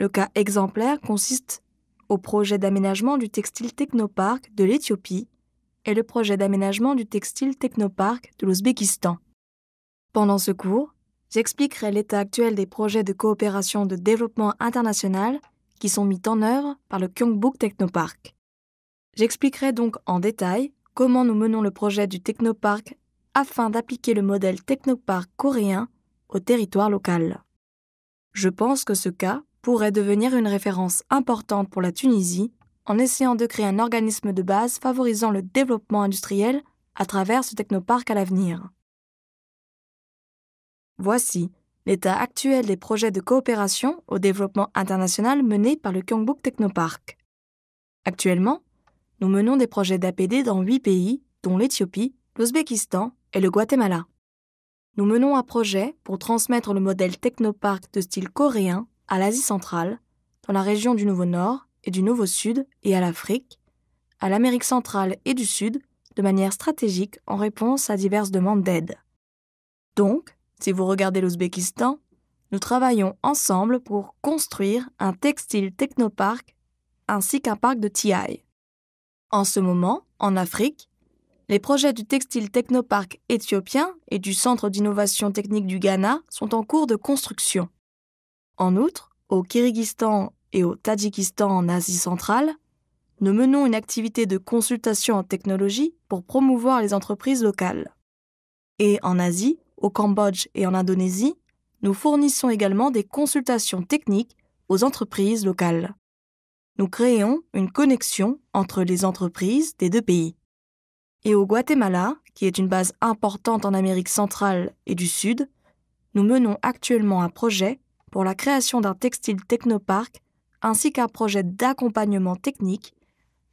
Le cas exemplaire consiste au projet d'aménagement du textile technopark de l'Éthiopie et le projet d'aménagement du textile technopark de l'Ouzbékistan. Pendant ce cours, j'expliquerai l'état actuel des projets de coopération de développement international qui sont mis en œuvre par le Kyungbuk Technopark. J'expliquerai donc en détail comment nous menons le projet du Technopark afin d'appliquer le modèle Technopark coréen au territoire local. Je pense que ce cas pourrait devenir une référence importante pour la Tunisie en essayant de créer un organisme de base favorisant le développement industriel à travers ce technoparc à l'avenir. Voici l'état actuel des projets de coopération au développement international menés par le Kyongbuk Technopark. Actuellement, nous menons des projets d'APD dans huit pays, dont l'Éthiopie, l'Ouzbékistan et le Guatemala. Nous menons un projet pour transmettre le modèle technopark de style coréen à l'Asie centrale, dans la région du Nouveau Nord et du Nouveau Sud et à l'Afrique, à l'Amérique centrale et du Sud, de manière stratégique en réponse à diverses demandes d'aide. Donc, si vous regardez l'Ouzbékistan, nous travaillons ensemble pour construire un textile technopark ainsi qu'un parc de TI. En ce moment, en Afrique, les projets du textile technoparc éthiopien et du centre d'innovation technique du Ghana sont en cours de construction. En outre, au Kyrgyzstan et au Tadjikistan en Asie centrale, nous menons une activité de consultation en technologie pour promouvoir les entreprises locales. Et en Asie, au Cambodge et en Indonésie, nous fournissons également des consultations techniques aux entreprises locales. Nous créons une connexion entre les entreprises des deux pays. Et au Guatemala, qui est une base importante en Amérique centrale et du Sud, nous menons actuellement un projet pour la création d'un textile technoparc ainsi qu'un projet d'accompagnement technique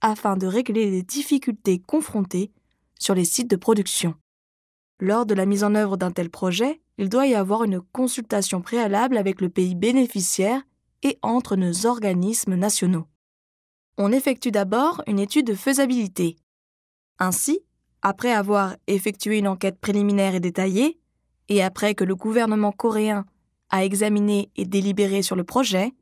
afin de régler les difficultés confrontées sur les sites de production. Lors de la mise en œuvre d'un tel projet, il doit y avoir une consultation préalable avec le pays bénéficiaire et entre nos organismes nationaux. On effectue d'abord une étude de faisabilité. Ainsi, après avoir effectué une enquête préliminaire et détaillée, et après que le gouvernement coréen à examiner et délibérer sur le projet,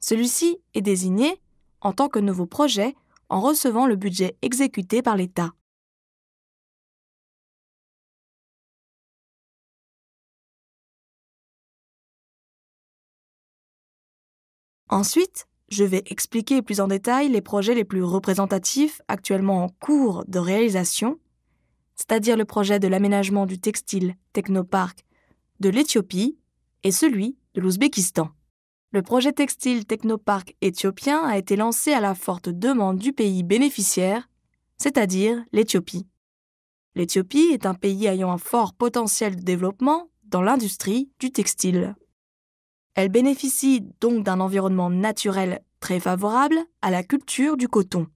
celui-ci est désigné en tant que nouveau projet en recevant le budget exécuté par l'État. Ensuite, je vais expliquer plus en détail les projets les plus représentatifs actuellement en cours de réalisation, c'est-à-dire le projet de l'aménagement du textile Technopark de l'Éthiopie et celui de l'Ouzbékistan. Le projet textile Technopark éthiopien a été lancé à la forte demande du pays bénéficiaire, c'est-à-dire l'Éthiopie. L'Éthiopie est un pays ayant un fort potentiel de développement dans l'industrie du textile. Elle bénéficie donc d'un environnement naturel très favorable à la culture du coton.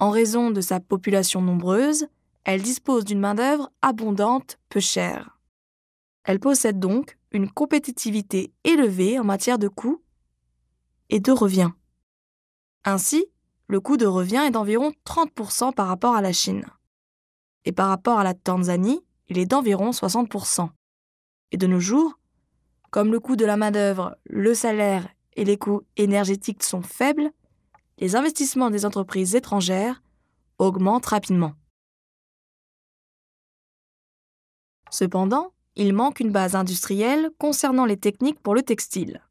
En raison de sa population nombreuse, elle dispose d'une main-d'œuvre abondante, peu chère. Elle possède donc une compétitivité élevée en matière de coûts et de revient. Ainsi, le coût de revient est d'environ 30% par rapport à la Chine. Et par rapport à la Tanzanie, il est d'environ 60%. Et de nos jours, comme le coût de la main-d'œuvre, le salaire et les coûts énergétiques sont faibles, les investissements des entreprises étrangères augmentent rapidement. Cependant, il manque une base industrielle concernant les techniques pour le textile.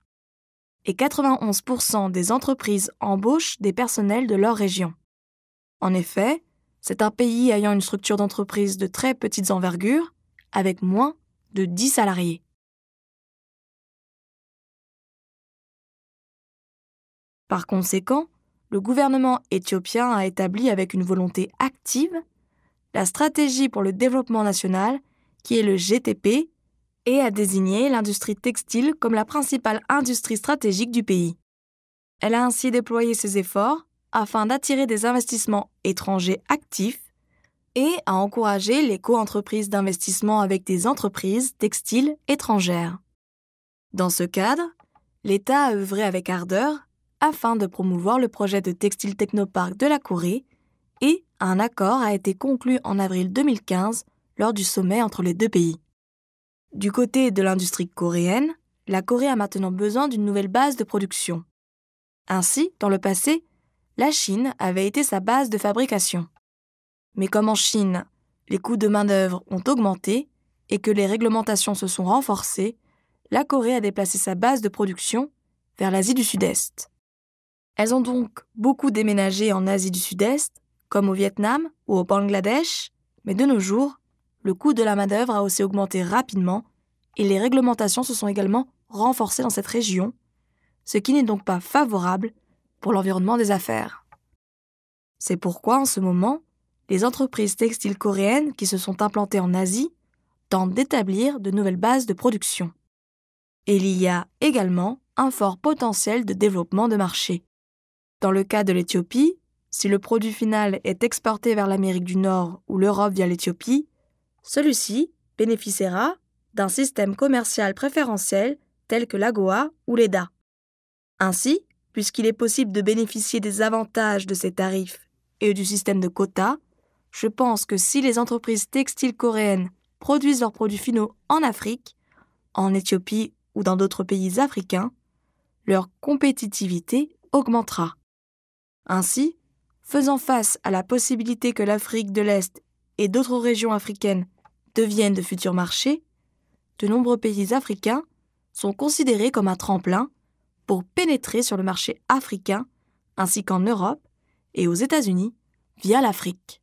Et 91% des entreprises embauchent des personnels de leur région. En effet, c'est un pays ayant une structure d'entreprise de très petites envergures, avec moins de 10 salariés. Par conséquent, le gouvernement éthiopien a établi avec une volonté active la stratégie pour le développement national qui est le GTP, et a désigné l'industrie textile comme la principale industrie stratégique du pays. Elle a ainsi déployé ses efforts afin d'attirer des investissements étrangers actifs et à encourager les co-entreprises d'investissement avec des entreprises textiles étrangères. Dans ce cadre, l'État a œuvré avec ardeur afin de promouvoir le projet de textile technoparc de la Corée et un accord a été conclu en avril 2015 lors du sommet entre les deux pays. Du côté de l'industrie coréenne, la Corée a maintenant besoin d'une nouvelle base de production. Ainsi, dans le passé, la Chine avait été sa base de fabrication. Mais comme en Chine, les coûts de main-d'œuvre ont augmenté et que les réglementations se sont renforcées, la Corée a déplacé sa base de production vers l'Asie du Sud-Est. Elles ont donc beaucoup déménagé en Asie du Sud-Est, comme au Vietnam ou au Bangladesh, mais de nos jours, le coût de la main-d'œuvre a aussi augmenté rapidement et les réglementations se sont également renforcées dans cette région, ce qui n'est donc pas favorable pour l'environnement des affaires. C'est pourquoi, en ce moment, les entreprises textiles coréennes qui se sont implantées en Asie tentent d'établir de nouvelles bases de production. Et il y a également un fort potentiel de développement de marché. Dans le cas de l'Éthiopie, si le produit final est exporté vers l'Amérique du Nord ou l'Europe via l'Éthiopie, celui-ci bénéficiera d'un système commercial préférentiel tel que l'AGOA ou l'EDA. Ainsi, puisqu'il est possible de bénéficier des avantages de ces tarifs et du système de quotas, je pense que si les entreprises textiles coréennes produisent leurs produits finaux en Afrique, en Éthiopie ou dans d'autres pays africains, leur compétitivité augmentera. Ainsi, faisant face à la possibilité que l'Afrique de l'Est et d'autres régions africaines deviennent de futurs marchés, de nombreux pays africains sont considérés comme un tremplin pour pénétrer sur le marché africain ainsi qu'en Europe et aux États-Unis via l'Afrique.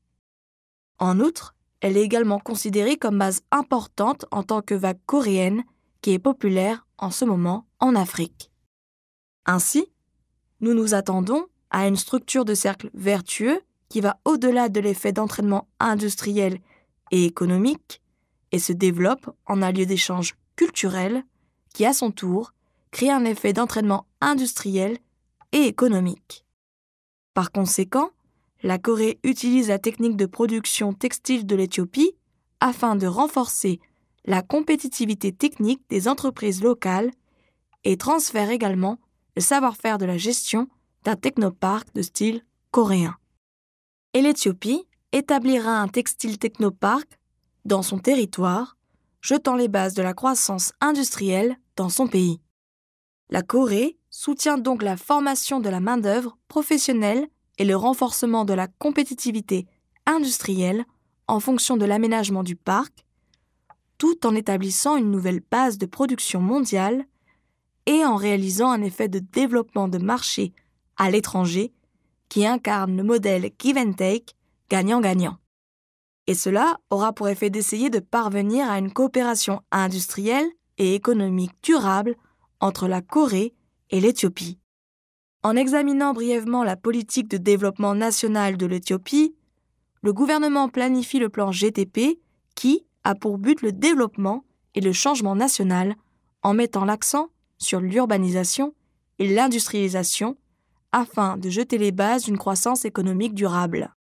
En outre, elle est également considérée comme base importante en tant que vague coréenne qui est populaire en ce moment en Afrique. Ainsi, nous nous attendons à une structure de cercle vertueux qui va au-delà de l'effet d'entraînement industriel et économique, et se développe en un lieu d'échange culturel qui, à son tour, crée un effet d'entraînement industriel et économique. Par conséquent, la Corée utilise la technique de production textile de l'Éthiopie afin de renforcer la compétitivité technique des entreprises locales et transfère également le savoir-faire de la gestion d'un technoparc de style coréen. Et l'Éthiopie établira un textile technoparc dans son territoire, jetant les bases de la croissance industrielle dans son pays. La Corée soutient donc la formation de la main-d'œuvre professionnelle et le renforcement de la compétitivité industrielle en fonction de l'aménagement du parc, tout en établissant une nouvelle base de production mondiale et en réalisant un effet de développement de marché à l'étranger qui incarne le modèle give and take gagnant-gagnant et cela aura pour effet d'essayer de parvenir à une coopération industrielle et économique durable entre la Corée et l'Éthiopie. En examinant brièvement la politique de développement national de l'Éthiopie, le gouvernement planifie le plan GTP qui a pour but le développement et le changement national en mettant l'accent sur l'urbanisation et l'industrialisation afin de jeter les bases d'une croissance économique durable.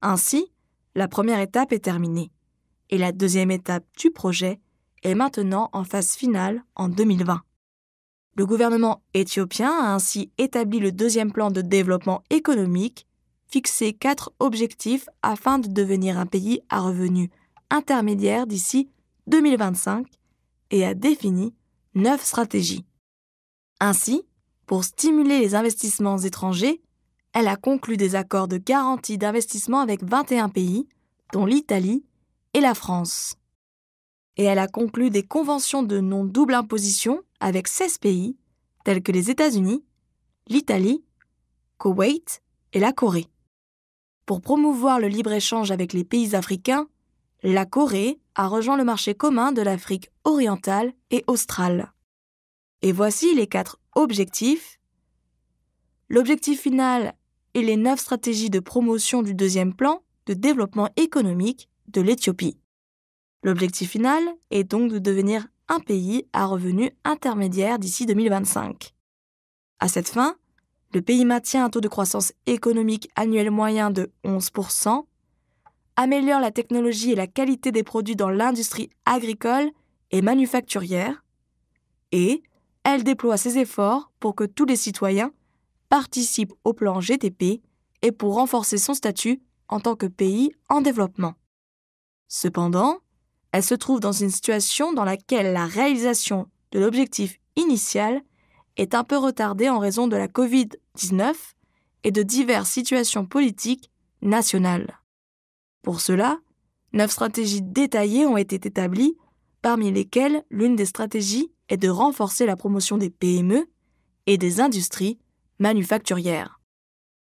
Ainsi, la première étape est terminée et la deuxième étape du projet est maintenant en phase finale en 2020. Le gouvernement éthiopien a ainsi établi le deuxième plan de développement économique, fixé quatre objectifs afin de devenir un pays à revenus intermédiaires d'ici 2025 et a défini neuf stratégies. Ainsi, pour stimuler les investissements étrangers, elle a conclu des accords de garantie d'investissement avec 21 pays, dont l'Italie et la France. Et elle a conclu des conventions de non-double imposition avec 16 pays, tels que les États-Unis, l'Italie, Koweït et la Corée. Pour promouvoir le libre-échange avec les pays africains, la Corée a rejoint le marché commun de l'Afrique orientale et australe. Et voici les quatre objectifs. L'objectif final est et les neuf stratégies de promotion du deuxième plan de développement économique de l'Éthiopie. L'objectif final est donc de devenir un pays à revenus intermédiaires d'ici 2025. À cette fin, le pays maintient un taux de croissance économique annuel moyen de 11%, améliore la technologie et la qualité des produits dans l'industrie agricole et manufacturière, et elle déploie ses efforts pour que tous les citoyens participe au plan GTP et pour renforcer son statut en tant que pays en développement. Cependant, elle se trouve dans une situation dans laquelle la réalisation de l'objectif initial est un peu retardée en raison de la Covid-19 et de diverses situations politiques nationales. Pour cela, neuf stratégies détaillées ont été établies, parmi lesquelles l'une des stratégies est de renforcer la promotion des PME et des industries manufacturière.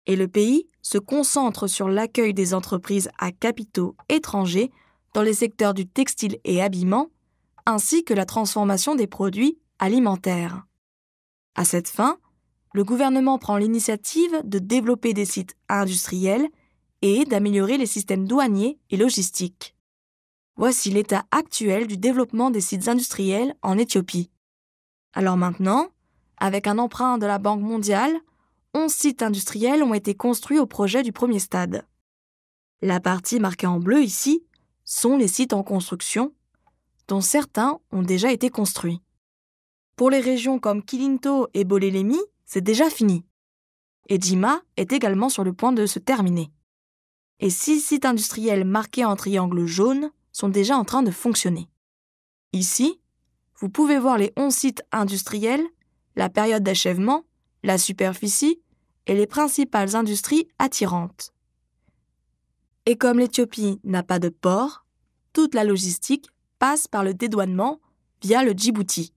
Et le pays se concentre sur l'accueil des entreprises à capitaux étrangers dans les secteurs du textile et habillement, ainsi que la transformation des produits alimentaires. À cette fin, le gouvernement prend l'initiative de développer des sites industriels et d'améliorer les systèmes douaniers et logistiques. Voici l'état actuel du développement des sites industriels en Éthiopie. Alors maintenant, avec un emprunt de la Banque mondiale, 11 sites industriels ont été construits au projet du premier stade. La partie marquée en bleu ici sont les sites en construction, dont certains ont déjà été construits. Pour les régions comme Kilinto et Bolelemi, c'est déjà fini. Et Jima est également sur le point de se terminer. Et six sites industriels marqués en triangle jaune sont déjà en train de fonctionner. Ici, vous pouvez voir les 11 sites industriels la période d'achèvement, la superficie et les principales industries attirantes. Et comme l'Éthiopie n'a pas de port, toute la logistique passe par le dédouanement via le Djibouti.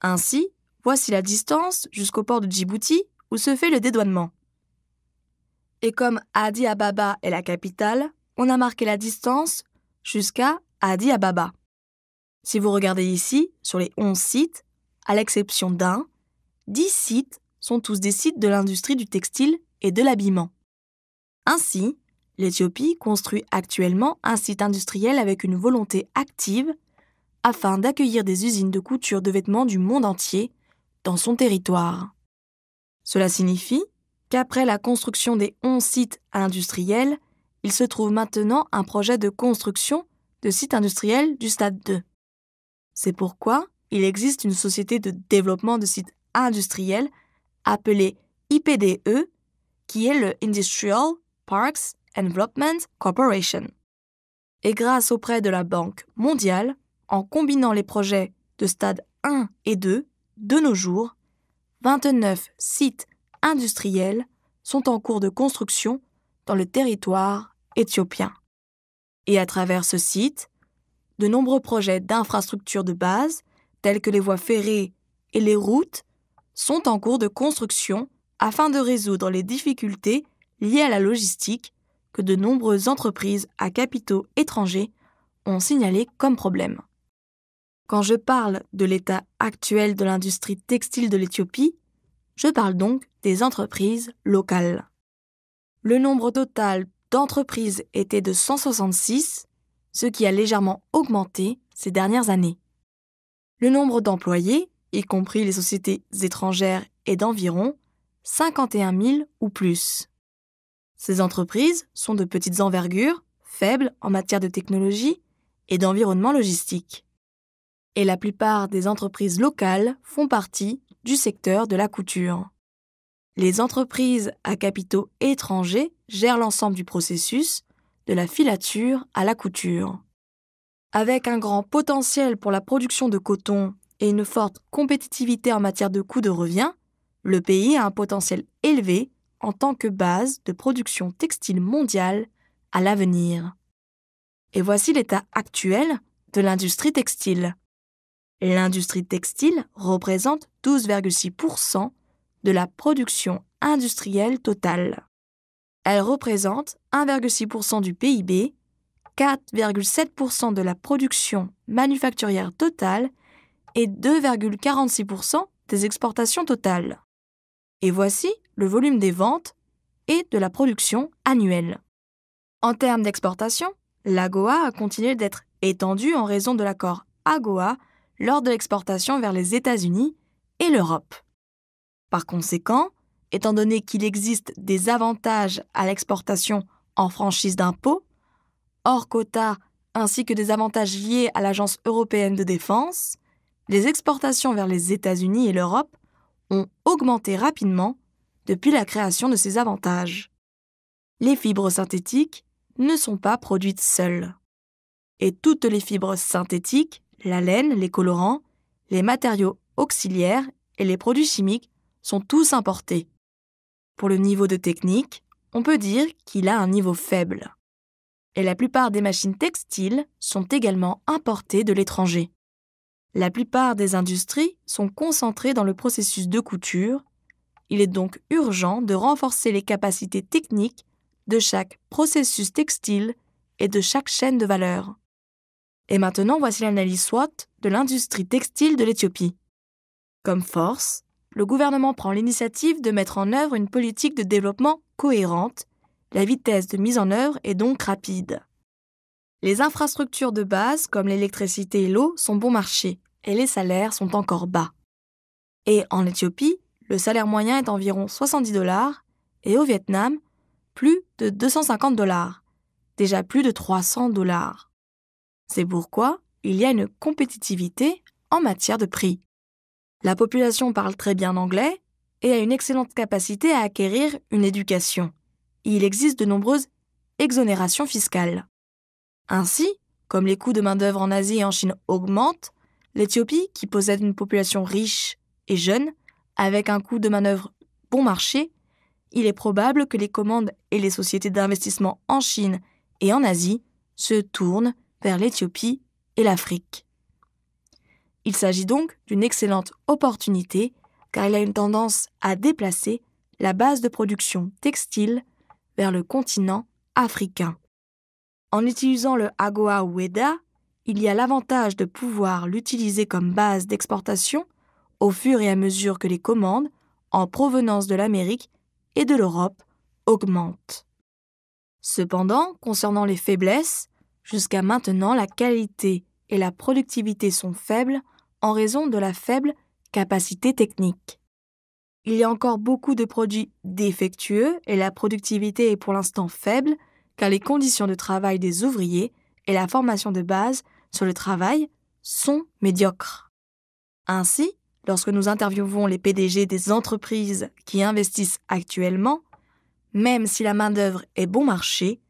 Ainsi, voici la distance jusqu'au port de Djibouti où se fait le dédouanement. Et comme Adi Ababa est la capitale, on a marqué la distance jusqu'à Adi Ababa. Si vous regardez ici, sur les 11 sites, à l'exception d'un, dix sites sont tous des sites de l'industrie du textile et de l'habillement. Ainsi, l'Éthiopie construit actuellement un site industriel avec une volonté active afin d'accueillir des usines de couture de vêtements du monde entier dans son territoire. Cela signifie qu'après la construction des 11 sites industriels, il se trouve maintenant un projet de construction de sites industriels du stade 2. C'est pourquoi il existe une société de développement de sites industriels appelée IPDE, qui est le Industrial Parks and Development Corporation. Et grâce auprès de la Banque mondiale, en combinant les projets de stade 1 et 2, de nos jours, 29 sites industriels sont en cours de construction dans le territoire éthiopien. Et à travers ce site, de nombreux projets d'infrastructures de base telles que les voies ferrées et les routes, sont en cours de construction afin de résoudre les difficultés liées à la logistique que de nombreuses entreprises à capitaux étrangers ont signalées comme problème. Quand je parle de l'état actuel de l'industrie textile de l'Éthiopie, je parle donc des entreprises locales. Le nombre total d'entreprises était de 166, ce qui a légèrement augmenté ces dernières années le nombre d'employés, y compris les sociétés étrangères, est d'environ 51 000 ou plus. Ces entreprises sont de petites envergures, faibles en matière de technologie et d'environnement logistique. Et la plupart des entreprises locales font partie du secteur de la couture. Les entreprises à capitaux étrangers gèrent l'ensemble du processus, de la filature à la couture. Avec un grand potentiel pour la production de coton et une forte compétitivité en matière de coûts de revient, le pays a un potentiel élevé en tant que base de production textile mondiale à l'avenir. Et voici l'état actuel de l'industrie textile. L'industrie textile représente 12,6% de la production industrielle totale. Elle représente 1,6% du PIB 4,7% de la production manufacturière totale et 2,46% des exportations totales. Et voici le volume des ventes et de la production annuelle. En termes d'exportation, l'AGOA a continué d'être étendue en raison de l'accord AGOA lors de l'exportation vers les États-Unis et l'Europe. Par conséquent, étant donné qu'il existe des avantages à l'exportation en franchise d'impôts, hors quota ainsi que des avantages liés à l'Agence européenne de défense, les exportations vers les États-Unis et l'Europe ont augmenté rapidement depuis la création de ces avantages. Les fibres synthétiques ne sont pas produites seules. Et toutes les fibres synthétiques, la laine, les colorants, les matériaux auxiliaires et les produits chimiques sont tous importés. Pour le niveau de technique, on peut dire qu'il a un niveau faible et la plupart des machines textiles sont également importées de l'étranger. La plupart des industries sont concentrées dans le processus de couture, il est donc urgent de renforcer les capacités techniques de chaque processus textile et de chaque chaîne de valeur. Et maintenant, voici l'analyse SWOT de l'industrie textile de l'Éthiopie. Comme force, le gouvernement prend l'initiative de mettre en œuvre une politique de développement cohérente la vitesse de mise en œuvre est donc rapide. Les infrastructures de base, comme l'électricité et l'eau, sont bon marché, et les salaires sont encore bas. Et en Éthiopie, le salaire moyen est environ 70 dollars, et au Vietnam, plus de 250 dollars, déjà plus de 300 dollars. C'est pourquoi il y a une compétitivité en matière de prix. La population parle très bien anglais et a une excellente capacité à acquérir une éducation il existe de nombreuses exonérations fiscales. Ainsi, comme les coûts de main-d'œuvre en Asie et en Chine augmentent, l'Éthiopie, qui possède une population riche et jeune, avec un coût de main-d'œuvre bon marché, il est probable que les commandes et les sociétés d'investissement en Chine et en Asie se tournent vers l'Éthiopie et l'Afrique. Il s'agit donc d'une excellente opportunité car il a une tendance à déplacer la base de production textile vers le continent africain. En utilisant le Agoa Weda, il y a l'avantage de pouvoir l'utiliser comme base d'exportation au fur et à mesure que les commandes en provenance de l'Amérique et de l'Europe augmentent. Cependant, concernant les faiblesses, jusqu'à maintenant la qualité et la productivité sont faibles en raison de la faible capacité technique. Il y a encore beaucoup de produits défectueux et la productivité est pour l'instant faible car les conditions de travail des ouvriers et la formation de base sur le travail sont médiocres. Ainsi, lorsque nous interviewons les PDG des entreprises qui investissent actuellement, même si la main-d'œuvre est bon marché,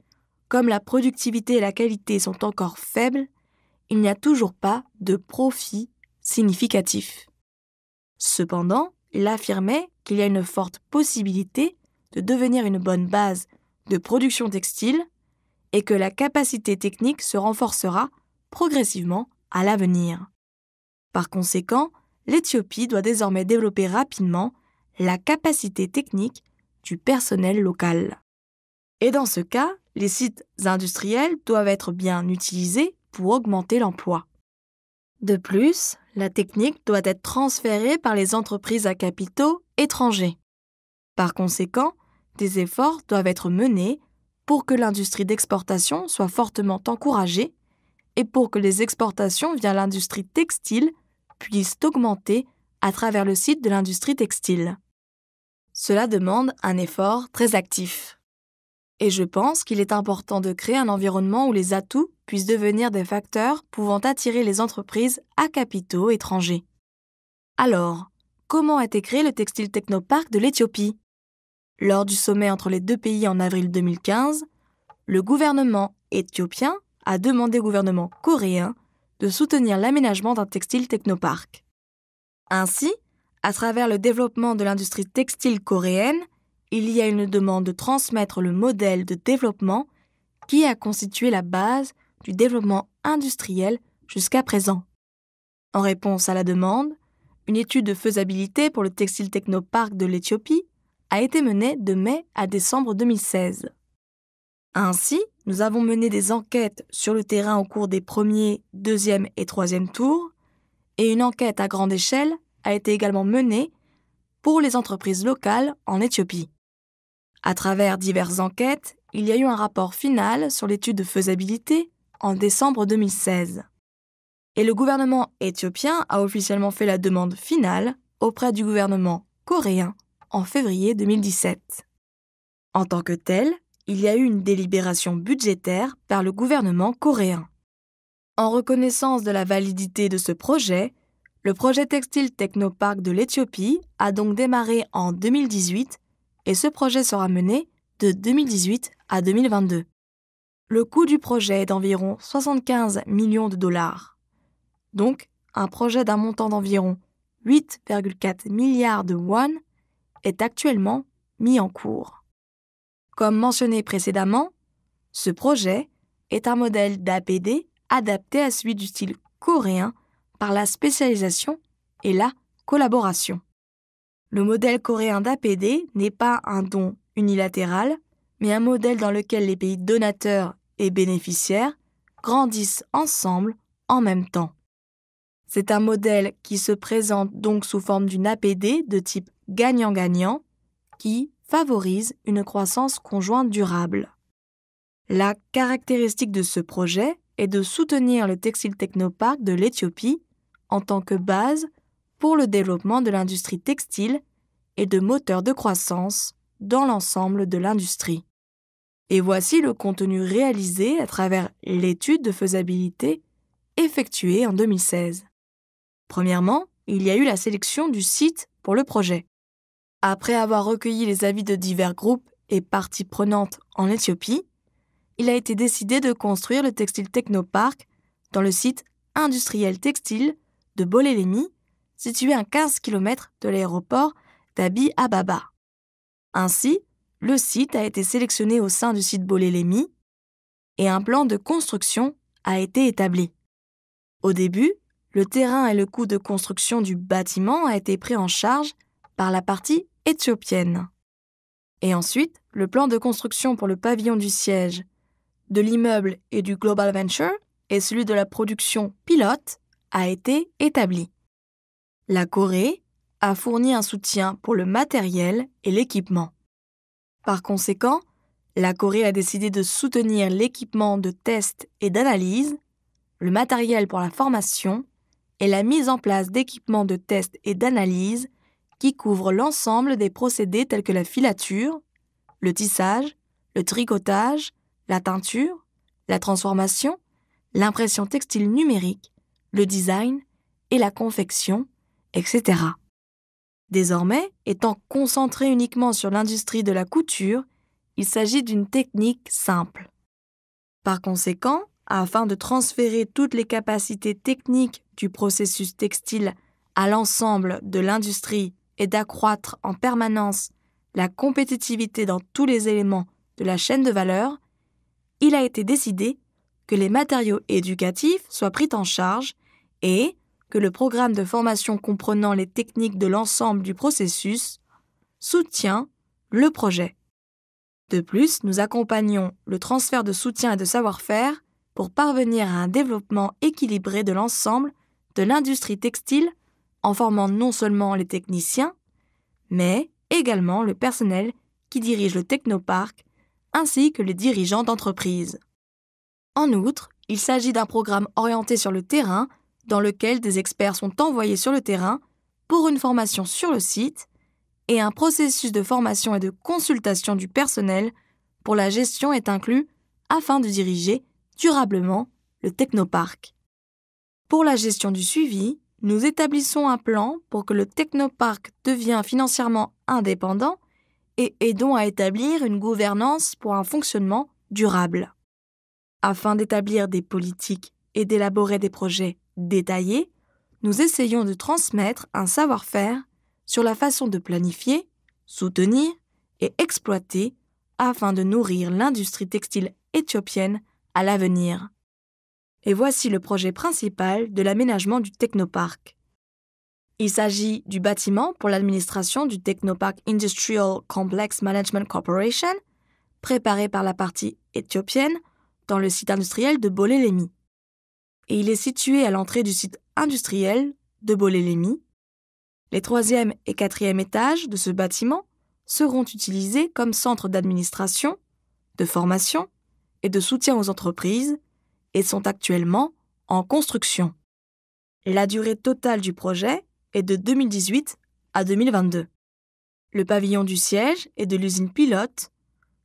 comme la productivité et la qualité sont encore faibles, il n'y a toujours pas de profit significatif. Cependant, il affirmait qu'il y a une forte possibilité de devenir une bonne base de production textile et que la capacité technique se renforcera progressivement à l'avenir. Par conséquent, l'Éthiopie doit désormais développer rapidement la capacité technique du personnel local. Et dans ce cas, les sites industriels doivent être bien utilisés pour augmenter l'emploi. De plus, la technique doit être transférée par les entreprises à capitaux étrangers. Par conséquent, des efforts doivent être menés pour que l'industrie d'exportation soit fortement encouragée et pour que les exportations via l'industrie textile puissent augmenter à travers le site de l'industrie textile. Cela demande un effort très actif. Et je pense qu'il est important de créer un environnement où les atouts puissent devenir des facteurs pouvant attirer les entreprises à capitaux étrangers. Alors, comment a été créé le textile technopark de l'Éthiopie Lors du sommet entre les deux pays en avril 2015, le gouvernement éthiopien a demandé au gouvernement coréen de soutenir l'aménagement d'un textile technoparc. Ainsi, à travers le développement de l'industrie textile coréenne, il y a une demande de transmettre le modèle de développement qui a constitué la base du développement industriel jusqu'à présent. En réponse à la demande, une étude de faisabilité pour le textile technopark de l'Éthiopie a été menée de mai à décembre 2016. Ainsi, nous avons mené des enquêtes sur le terrain au cours des premiers, deuxième et troisième tours, et une enquête à grande échelle a été également menée pour les entreprises locales en Éthiopie. À travers diverses enquêtes, il y a eu un rapport final sur l'étude de faisabilité en décembre 2016. Et le gouvernement éthiopien a officiellement fait la demande finale auprès du gouvernement coréen en février 2017. En tant que tel, il y a eu une délibération budgétaire par le gouvernement coréen. En reconnaissance de la validité de ce projet, le projet textile Technopark de l'Éthiopie a donc démarré en 2018 et ce projet sera mené de 2018 à 2022. Le coût du projet est d'environ 75 millions de dollars. Donc, un projet d'un montant d'environ 8,4 milliards de won est actuellement mis en cours. Comme mentionné précédemment, ce projet est un modèle d'APD adapté à celui du style coréen par la spécialisation et la collaboration. Le modèle coréen d'APD n'est pas un don unilatéral, mais un modèle dans lequel les pays donateurs et bénéficiaires grandissent ensemble en même temps. C'est un modèle qui se présente donc sous forme d'une APD de type gagnant-gagnant qui favorise une croissance conjointe durable. La caractéristique de ce projet est de soutenir le textile technopark de l'Éthiopie en tant que base pour le développement de l'industrie textile et de moteurs de croissance dans l'ensemble de l'industrie. Et voici le contenu réalisé à travers l'étude de faisabilité effectuée en 2016. Premièrement, il y a eu la sélection du site pour le projet. Après avoir recueilli les avis de divers groupes et parties prenantes en Éthiopie, il a été décidé de construire le textile Technopark dans le site industriel textile de Bolélémy, situé à 15 km de l'aéroport d'Abi Ababa. Ainsi, le site a été sélectionné au sein du site Bolélémi et un plan de construction a été établi. Au début, le terrain et le coût de construction du bâtiment a été pris en charge par la partie éthiopienne. Et ensuite, le plan de construction pour le pavillon du siège, de l'immeuble et du Global Venture et celui de la production pilote a été établi la Corée a fourni un soutien pour le matériel et l'équipement. Par conséquent, la Corée a décidé de soutenir l'équipement de test et d'analyse, le matériel pour la formation et la mise en place d'équipements de test et d'analyse qui couvrent l'ensemble des procédés tels que la filature, le tissage, le tricotage, la teinture, la transformation, l'impression textile numérique, le design et la confection, etc. Désormais, étant concentré uniquement sur l'industrie de la couture, il s'agit d'une technique simple. Par conséquent, afin de transférer toutes les capacités techniques du processus textile à l'ensemble de l'industrie et d'accroître en permanence la compétitivité dans tous les éléments de la chaîne de valeur, il a été décidé que les matériaux éducatifs soient pris en charge et, que le programme de formation comprenant les techniques de l'ensemble du processus soutient le projet. De plus, nous accompagnons le transfert de soutien et de savoir-faire pour parvenir à un développement équilibré de l'ensemble de l'industrie textile en formant non seulement les techniciens, mais également le personnel qui dirige le technoparc ainsi que les dirigeants d'entreprise. En outre, il s'agit d'un programme orienté sur le terrain dans lequel des experts sont envoyés sur le terrain pour une formation sur le site et un processus de formation et de consultation du personnel pour la gestion est inclus afin de diriger durablement le technoparc. Pour la gestion du suivi, nous établissons un plan pour que le technoparc devienne financièrement indépendant et aidons à établir une gouvernance pour un fonctionnement durable. Afin d'établir des politiques et d'élaborer des projets détaillé, nous essayons de transmettre un savoir-faire sur la façon de planifier, soutenir et exploiter afin de nourrir l'industrie textile éthiopienne à l'avenir. Et voici le projet principal de l'aménagement du Technoparc. Il s'agit du bâtiment pour l'administration du Technopark Industrial Complex Management Corporation, préparé par la partie éthiopienne dans le site industriel de Bolélémy et il est situé à l'entrée du site industriel de Bolélémi. Les troisième et quatrième étages de ce bâtiment seront utilisés comme centre d'administration, de formation et de soutien aux entreprises et sont actuellement en construction. La durée totale du projet est de 2018 à 2022. Le pavillon du siège et de l'usine pilote,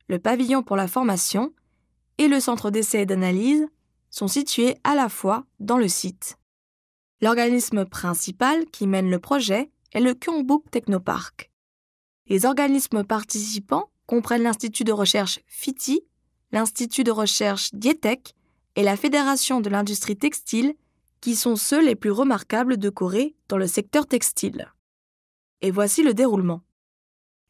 le pavillon pour la formation et le centre d'essai et d'analyse sont situés à la fois dans le site. L'organisme principal qui mène le projet est le Kyungbuk Technopark. Les organismes participants comprennent l'Institut de recherche FITI, l'Institut de recherche Dietec et la Fédération de l'industrie textile, qui sont ceux les plus remarquables de Corée dans le secteur textile. Et voici le déroulement.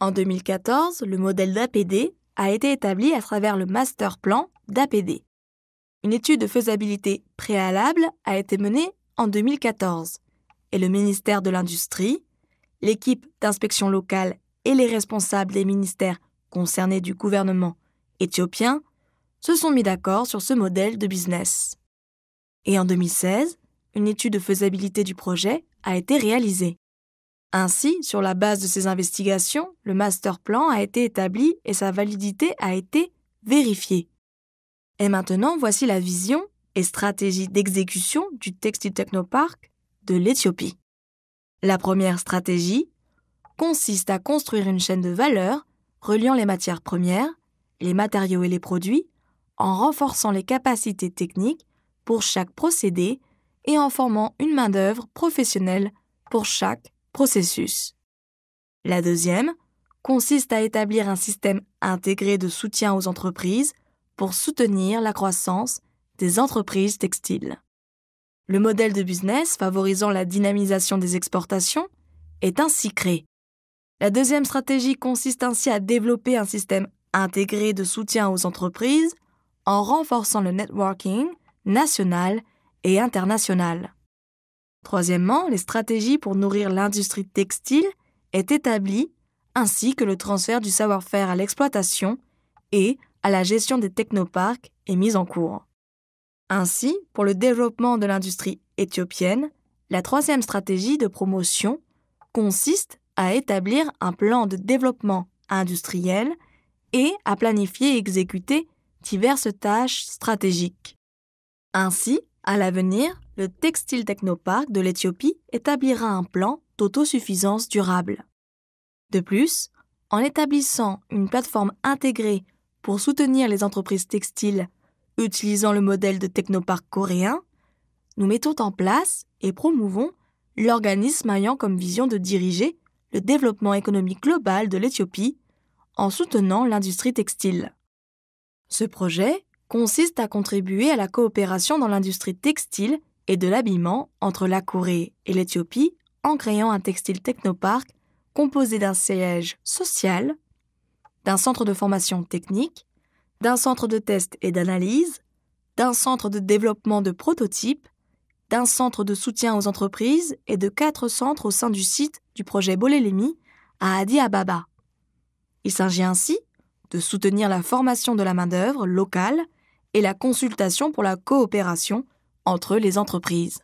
En 2014, le modèle d'APD a été établi à travers le master plan d'APD. Une étude de faisabilité préalable a été menée en 2014 et le ministère de l'Industrie, l'équipe d'inspection locale et les responsables des ministères concernés du gouvernement éthiopien se sont mis d'accord sur ce modèle de business. Et en 2016, une étude de faisabilité du projet a été réalisée. Ainsi, sur la base de ces investigations, le master plan a été établi et sa validité a été vérifiée. Et maintenant, voici la vision et stratégie d'exécution du Textile Technopark de l'Éthiopie. La première stratégie consiste à construire une chaîne de valeur reliant les matières premières, les matériaux et les produits, en renforçant les capacités techniques pour chaque procédé et en formant une main-d'œuvre professionnelle pour chaque processus. La deuxième consiste à établir un système intégré de soutien aux entreprises pour soutenir la croissance des entreprises textiles. Le modèle de business favorisant la dynamisation des exportations est ainsi créé. La deuxième stratégie consiste ainsi à développer un système intégré de soutien aux entreprises en renforçant le networking national et international. Troisièmement, les stratégies pour nourrir l'industrie textile est établie ainsi que le transfert du savoir-faire à l'exploitation et à la gestion des technoparcs est mise en cours. Ainsi, pour le développement de l'industrie éthiopienne, la troisième stratégie de promotion consiste à établir un plan de développement industriel et à planifier et exécuter diverses tâches stratégiques. Ainsi, à l'avenir, le Textile Technopark de l'Éthiopie établira un plan d'autosuffisance durable. De plus, en établissant une plateforme intégrée pour soutenir les entreprises textiles utilisant le modèle de technoparc coréen, nous mettons en place et promouvons l'organisme ayant comme vision de diriger le développement économique global de l'Éthiopie en soutenant l'industrie textile. Ce projet consiste à contribuer à la coopération dans l'industrie textile et de l'habillement entre la Corée et l'Éthiopie en créant un textile technoparc composé d'un siège social, d'un centre de formation technique, d'un centre de test et d'analyse, d'un centre de développement de prototypes, d'un centre de soutien aux entreprises et de quatre centres au sein du site du projet bolélémy à addis Ababa. Il s'agit ainsi de soutenir la formation de la main-d'œuvre locale et la consultation pour la coopération entre les entreprises.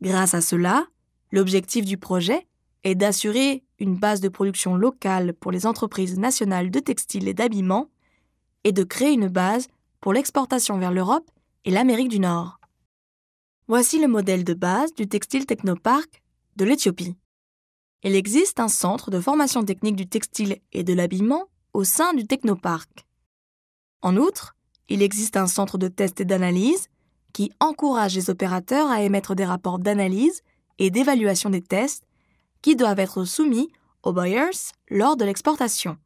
Grâce à cela, l'objectif du projet et d'assurer une base de production locale pour les entreprises nationales de textiles et d'habillement et de créer une base pour l'exportation vers l'Europe et l'Amérique du Nord. Voici le modèle de base du textile Technopark de l'Éthiopie. Il existe un centre de formation technique du textile et de l'habillement au sein du Technopark. En outre, il existe un centre de test et d'analyse qui encourage les opérateurs à émettre des rapports d'analyse et d'évaluation des tests qui doivent être soumis aux buyers lors de l'exportation.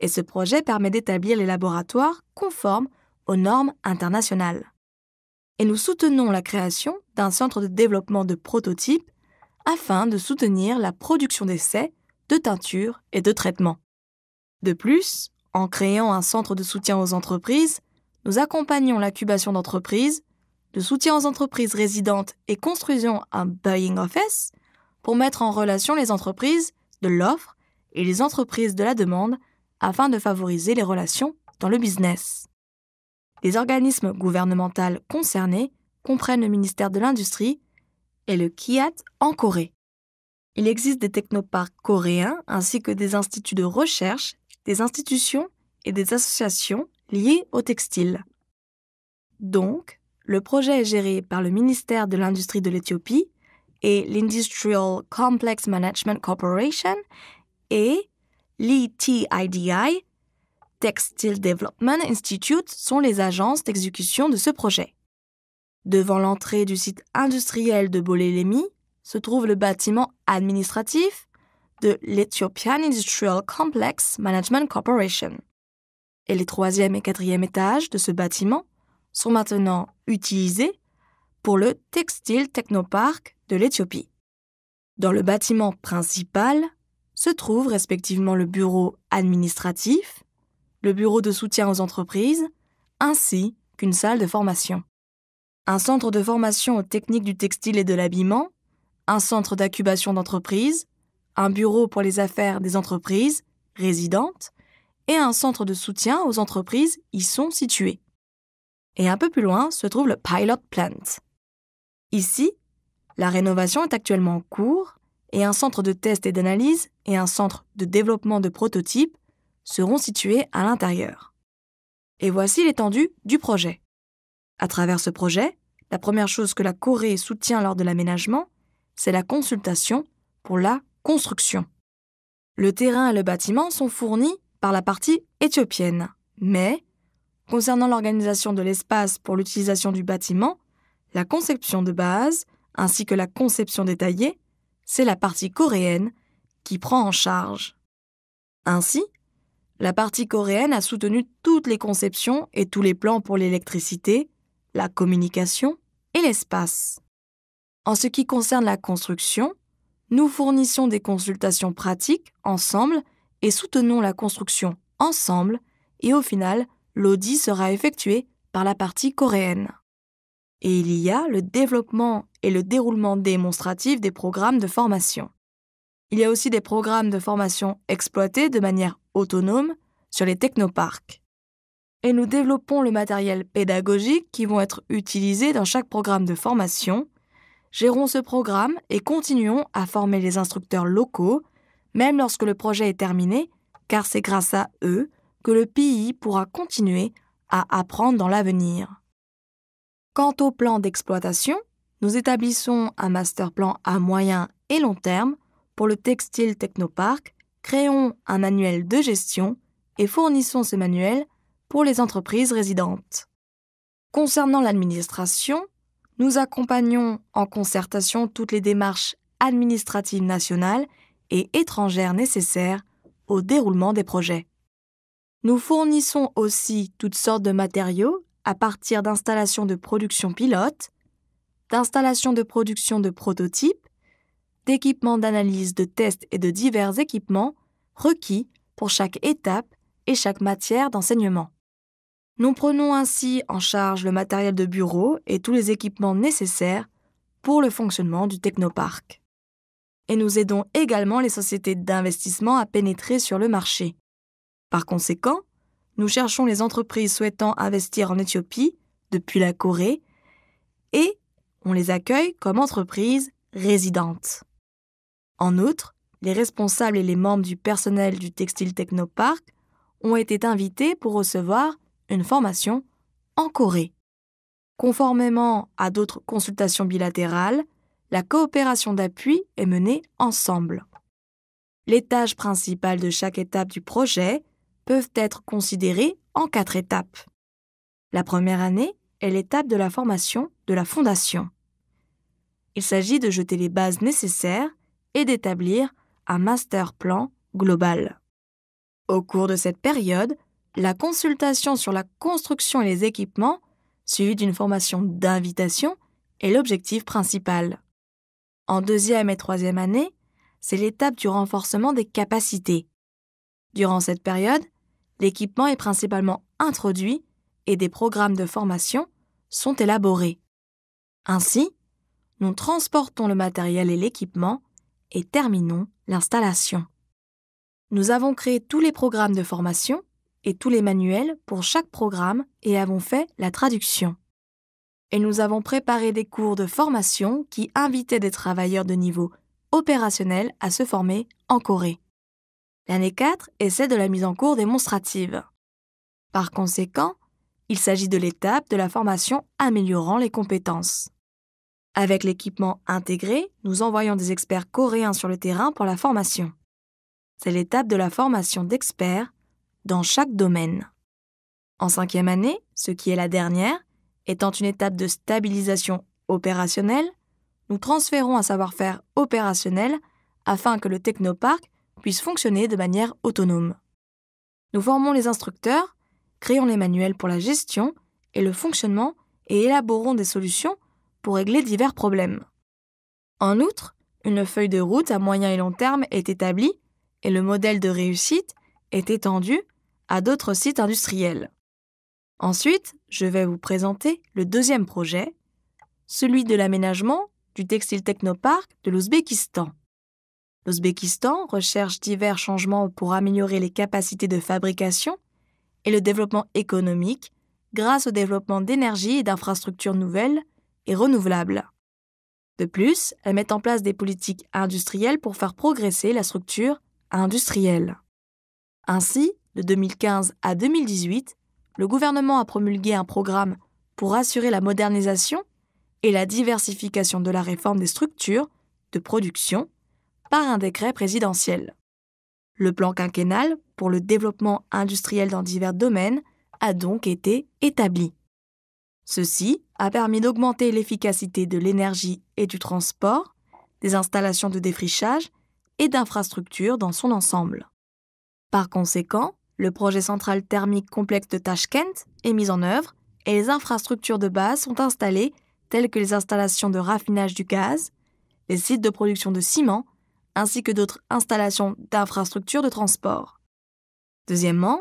Et ce projet permet d'établir les laboratoires conformes aux normes internationales. Et nous soutenons la création d'un centre de développement de prototypes afin de soutenir la production d'essais, de teintures et de traitements. De plus, en créant un centre de soutien aux entreprises, nous accompagnons l'incubation d'entreprises, de soutien aux entreprises résidentes et construisons un buying office pour mettre en relation les entreprises de l'offre et les entreprises de la demande afin de favoriser les relations dans le business. Les organismes gouvernementaux concernés comprennent le ministère de l'Industrie et le KIAT en Corée. Il existe des technoparcs coréens ainsi que des instituts de recherche, des institutions et des associations liées au textile. Donc, le projet est géré par le ministère de l'Industrie de l'Éthiopie et l'Industrial Complex Management Corporation et l'ETIDI, Textile Development Institute, sont les agences d'exécution de ce projet. Devant l'entrée du site industriel de bolé se trouve le bâtiment administratif de l'Ethiopian Industrial Complex Management Corporation. Et les troisième et quatrième étages de ce bâtiment sont maintenant utilisés pour le Textile Technopark de l'Éthiopie. Dans le bâtiment principal se trouvent respectivement le bureau administratif, le bureau de soutien aux entreprises, ainsi qu'une salle de formation. Un centre de formation aux techniques du textile et de l'habillement, un centre d'incubation d'entreprises, un bureau pour les affaires des entreprises résidentes et un centre de soutien aux entreprises y sont situés. Et un peu plus loin se trouve le Pilot Plant. Ici, la rénovation est actuellement en cours et un centre de test et d'analyse et un centre de développement de prototypes seront situés à l'intérieur. Et voici l'étendue du projet. À travers ce projet, la première chose que la Corée soutient lors de l'aménagement, c'est la consultation pour la construction. Le terrain et le bâtiment sont fournis par la partie éthiopienne, mais concernant l'organisation de l'espace pour l'utilisation du bâtiment, la conception de base ainsi que la conception détaillée, c'est la partie coréenne qui prend en charge. Ainsi, la partie coréenne a soutenu toutes les conceptions et tous les plans pour l'électricité, la communication et l'espace. En ce qui concerne la construction, nous fournissons des consultations pratiques ensemble et soutenons la construction ensemble et au final, l'audit sera effectué par la partie coréenne. Et il y a le développement et le déroulement démonstratif des programmes de formation. Il y a aussi des programmes de formation exploités de manière autonome sur les technoparcs. Et nous développons le matériel pédagogique qui vont être utilisés dans chaque programme de formation, gérons ce programme et continuons à former les instructeurs locaux, même lorsque le projet est terminé, car c'est grâce à eux que le pays pourra continuer à apprendre dans l'avenir. Quant au plan d'exploitation, nous établissons un master plan à moyen et long terme pour le textile Technopark, créons un manuel de gestion et fournissons ce manuel pour les entreprises résidentes. Concernant l'administration, nous accompagnons en concertation toutes les démarches administratives nationales et étrangères nécessaires au déroulement des projets. Nous fournissons aussi toutes sortes de matériaux à partir d'installations de production pilote d'installation de production de prototypes, d'équipements d'analyse, de tests et de divers équipements requis pour chaque étape et chaque matière d'enseignement. Nous prenons ainsi en charge le matériel de bureau et tous les équipements nécessaires pour le fonctionnement du technoparc. Et nous aidons également les sociétés d'investissement à pénétrer sur le marché. Par conséquent, nous cherchons les entreprises souhaitant investir en Éthiopie, depuis la Corée, et on les accueille comme entreprises résidentes. En outre, les responsables et les membres du personnel du Textile Technopark ont été invités pour recevoir une formation en Corée. Conformément à d'autres consultations bilatérales, la coopération d'appui est menée ensemble. Les tâches principales de chaque étape du projet peuvent être considérées en quatre étapes. La première année est l'étape de la formation de la fondation. Il s'agit de jeter les bases nécessaires et d'établir un master plan global. Au cours de cette période, la consultation sur la construction et les équipements, suivie d'une formation d'invitation, est l'objectif principal. En deuxième et troisième année, c'est l'étape du renforcement des capacités. Durant cette période, l'équipement est principalement introduit et des programmes de formation sont élaborés. Ainsi, nous transportons le matériel et l'équipement et terminons l'installation. Nous avons créé tous les programmes de formation et tous les manuels pour chaque programme et avons fait la traduction. Et nous avons préparé des cours de formation qui invitaient des travailleurs de niveau opérationnel à se former en Corée. L'année 4 est celle de la mise en cours démonstrative. Par conséquent, il s'agit de l'étape de la formation améliorant les compétences. Avec l'équipement intégré, nous envoyons des experts coréens sur le terrain pour la formation. C'est l'étape de la formation d'experts dans chaque domaine. En cinquième année, ce qui est la dernière, étant une étape de stabilisation opérationnelle, nous transférons un savoir-faire opérationnel afin que le technoparc puisse fonctionner de manière autonome. Nous formons les instructeurs, créons les manuels pour la gestion et le fonctionnement et élaborons des solutions pour régler divers problèmes. En outre, une feuille de route à moyen et long terme est établie et le modèle de réussite est étendu à d'autres sites industriels. Ensuite, je vais vous présenter le deuxième projet, celui de l'aménagement du textile technopark de l'Ouzbékistan. L'Ouzbékistan recherche divers changements pour améliorer les capacités de fabrication et le développement économique grâce au développement d'énergie et d'infrastructures nouvelles renouvelables. De plus, elles mettent en place des politiques industrielles pour faire progresser la structure industrielle. Ainsi, de 2015 à 2018, le gouvernement a promulgué un programme pour assurer la modernisation et la diversification de la réforme des structures de production par un décret présidentiel. Le plan quinquennal pour le développement industriel dans divers domaines a donc été établi. Ceci a permis d'augmenter l'efficacité de l'énergie et du transport, des installations de défrichage et d'infrastructures dans son ensemble. Par conséquent, le projet central thermique complexe de Tashkent est mis en œuvre et les infrastructures de base sont installées telles que les installations de raffinage du gaz, les sites de production de ciment, ainsi que d'autres installations d'infrastructures de transport. Deuxièmement,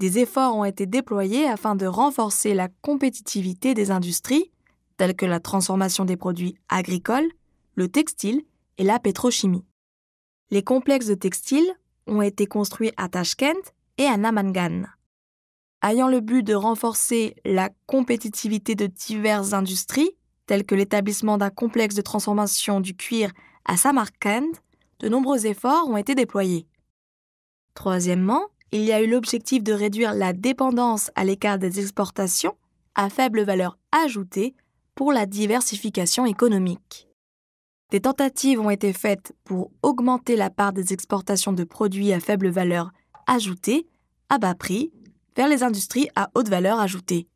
des efforts ont été déployés afin de renforcer la compétitivité des industries, telles que la transformation des produits agricoles, le textile et la pétrochimie. Les complexes de textiles ont été construits à Tashkent et à Namangan. Ayant le but de renforcer la compétitivité de diverses industries, telles que l'établissement d'un complexe de transformation du cuir à Samarkand, de nombreux efforts ont été déployés. Troisièmement, il y a eu l'objectif de réduire la dépendance à l'écart des exportations à faible valeur ajoutée pour la diversification économique. Des tentatives ont été faites pour augmenter la part des exportations de produits à faible valeur ajoutée, à bas prix, vers les industries à haute valeur ajoutée.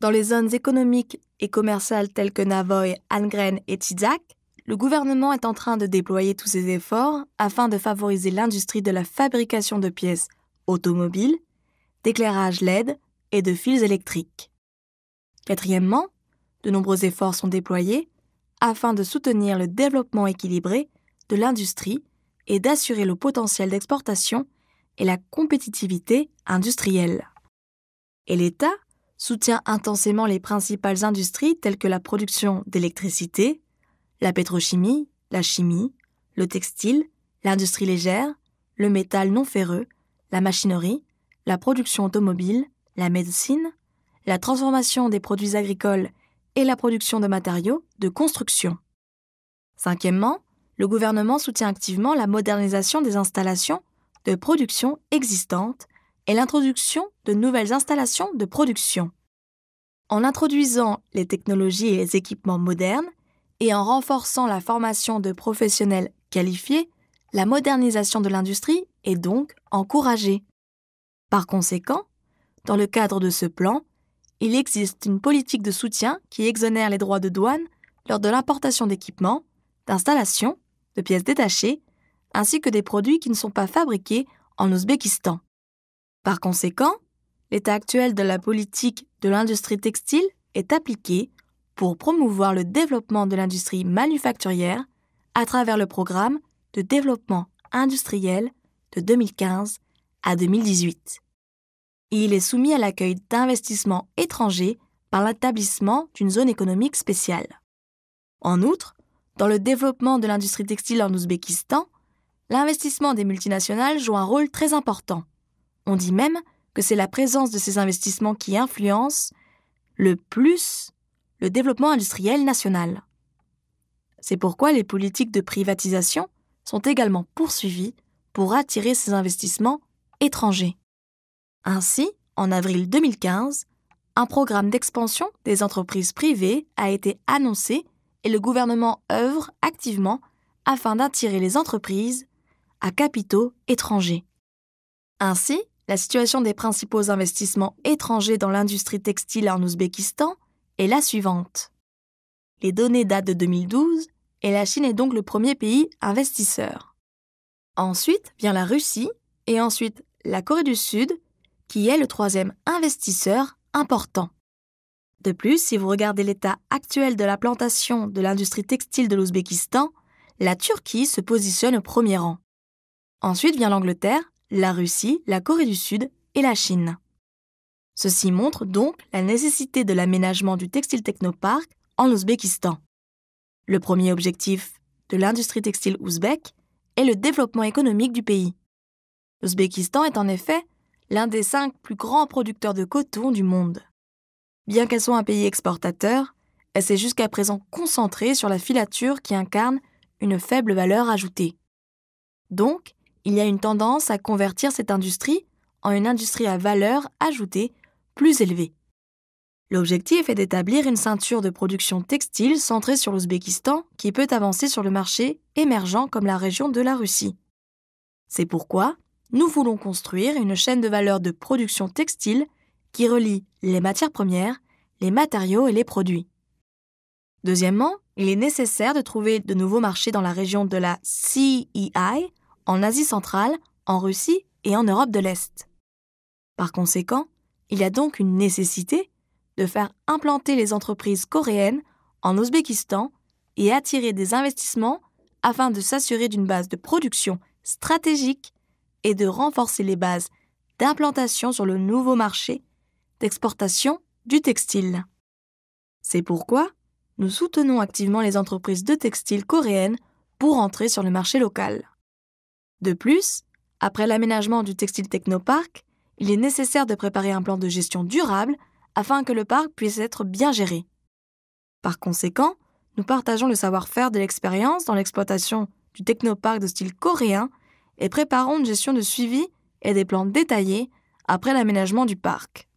Dans les zones économiques et commerciales telles que Navoy, Angren et Tizak, le gouvernement est en train de déployer tous ses efforts afin de favoriser l'industrie de la fabrication de pièces automobiles, d'éclairage LED et de fils électriques. Quatrièmement, de nombreux efforts sont déployés afin de soutenir le développement équilibré de l'industrie et d'assurer le potentiel d'exportation et la compétitivité industrielle. Et l'État soutient intensément les principales industries telles que la production d'électricité, la pétrochimie, la chimie, le textile, l'industrie légère, le métal non ferreux, la machinerie, la production automobile, la médecine, la transformation des produits agricoles et la production de matériaux de construction. Cinquièmement, le gouvernement soutient activement la modernisation des installations de production existantes et l'introduction de nouvelles installations de production. En introduisant les technologies et les équipements modernes et en renforçant la formation de professionnels qualifiés, la modernisation de l'industrie est donc encouragée. Par conséquent, dans le cadre de ce plan, il existe une politique de soutien qui exonère les droits de douane lors de l'importation d'équipements, d'installations, de pièces détachées, ainsi que des produits qui ne sont pas fabriqués en Ouzbékistan. Par conséquent, l'état actuel de la politique de l'industrie textile est appliqué pour promouvoir le développement de l'industrie manufacturière à travers le programme de développement industriel de 2015 à 2018. Il est soumis à l'accueil d'investissements étrangers par l'établissement d'une zone économique spéciale. En outre, dans le développement de l'industrie textile en Ouzbékistan, l'investissement des multinationales joue un rôle très important. On dit même que c'est la présence de ces investissements qui influence le plus le développement industriel national. C'est pourquoi les politiques de privatisation sont également poursuivis pour attirer ces investissements étrangers. Ainsi, en avril 2015, un programme d'expansion des entreprises privées a été annoncé et le gouvernement œuvre activement afin d'attirer les entreprises à capitaux étrangers. Ainsi, la situation des principaux investissements étrangers dans l'industrie textile en Ouzbékistan est la suivante. Les données datent de 2012 et la Chine est donc le premier pays investisseur. Ensuite vient la Russie et ensuite la Corée du Sud, qui est le troisième investisseur important. De plus, si vous regardez l'état actuel de la plantation de l'industrie textile de l'Ouzbékistan, la Turquie se positionne au premier rang. Ensuite vient l'Angleterre, la Russie, la Corée du Sud et la Chine. Ceci montre donc la nécessité de l'aménagement du textile technopark en Ouzbékistan. Le premier objectif de l'industrie textile ouzbek est le développement économique du pays. L'Ouzbékistan est en effet l'un des cinq plus grands producteurs de coton du monde. Bien qu'elle soit un pays exportateur, elle s'est jusqu'à présent concentrée sur la filature qui incarne une faible valeur ajoutée. Donc, il y a une tendance à convertir cette industrie en une industrie à valeur ajoutée plus élevée. L'objectif est d'établir une ceinture de production textile centrée sur l'Ouzbékistan qui peut avancer sur le marché émergent comme la région de la Russie. C'est pourquoi nous voulons construire une chaîne de valeur de production textile qui relie les matières premières, les matériaux et les produits. Deuxièmement, il est nécessaire de trouver de nouveaux marchés dans la région de la CEI, en Asie centrale, en Russie et en Europe de l'Est. Par conséquent, il y a donc une nécessité de faire implanter les entreprises coréennes en Ouzbékistan et attirer des investissements afin de s'assurer d'une base de production stratégique et de renforcer les bases d'implantation sur le nouveau marché d'exportation du textile. C'est pourquoi nous soutenons activement les entreprises de textile coréennes pour entrer sur le marché local. De plus, après l'aménagement du textile technopark, il est nécessaire de préparer un plan de gestion durable afin que le parc puisse être bien géré. Par conséquent, nous partageons le savoir-faire de l'expérience dans l'exploitation du technoparc de style coréen et préparons une gestion de suivi et des plans détaillés après l'aménagement du parc.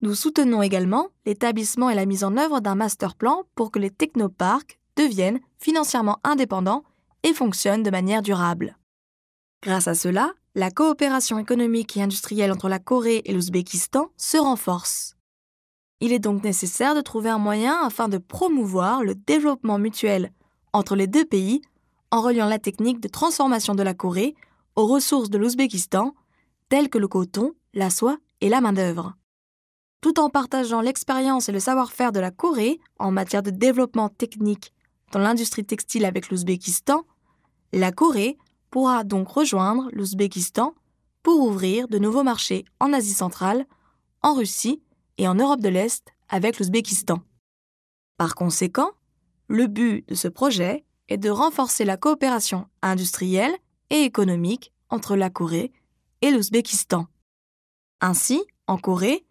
Nous soutenons également l'établissement et la mise en œuvre d'un master plan pour que les technoparcs deviennent financièrement indépendants et fonctionnent de manière durable. Grâce à cela, la coopération économique et industrielle entre la Corée et l'Ouzbékistan se renforce. Il est donc nécessaire de trouver un moyen afin de promouvoir le développement mutuel entre les deux pays en reliant la technique de transformation de la Corée aux ressources de l'Ouzbékistan, telles que le coton, la soie et la main-d'œuvre. Tout en partageant l'expérience et le savoir-faire de la Corée en matière de développement technique dans l'industrie textile avec l'Ouzbékistan, la Corée pourra donc rejoindre l'Ouzbékistan pour ouvrir de nouveaux marchés en Asie centrale, en Russie et en Europe de l'Est avec l'Ouzbékistan. Par conséquent, le but de ce projet est de renforcer la coopération industrielle et économique entre la Corée et l'Ouzbékistan. Ainsi, en Corée,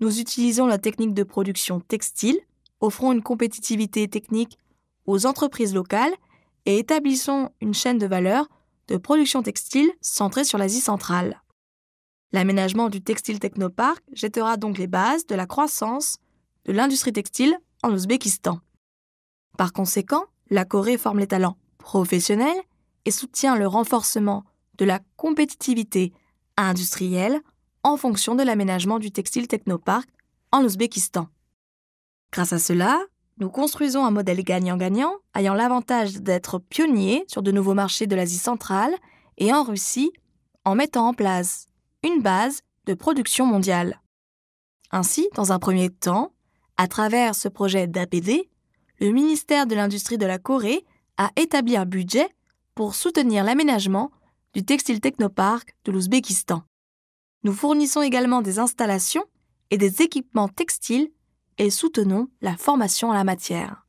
nous utilisons la technique de production textile, offrons une compétitivité technique aux entreprises locales et établissons une chaîne de valeur de production textile centrée sur l'Asie centrale. L'aménagement du textile technopark jettera donc les bases de la croissance de l'industrie textile en Ouzbékistan. Par conséquent, la Corée forme les talents professionnels et soutient le renforcement de la compétitivité industrielle en fonction de l'aménagement du textile technopark en Ouzbékistan. Grâce à cela, nous construisons un modèle gagnant-gagnant ayant l'avantage d'être pionnier sur de nouveaux marchés de l'Asie centrale et en Russie en mettant en place une base de production mondiale. Ainsi, dans un premier temps, à travers ce projet d'APD, le ministère de l'Industrie de la Corée a établi un budget pour soutenir l'aménagement du textile technoparc de l'Ouzbékistan. Nous fournissons également des installations et des équipements textiles et soutenons la formation en la matière.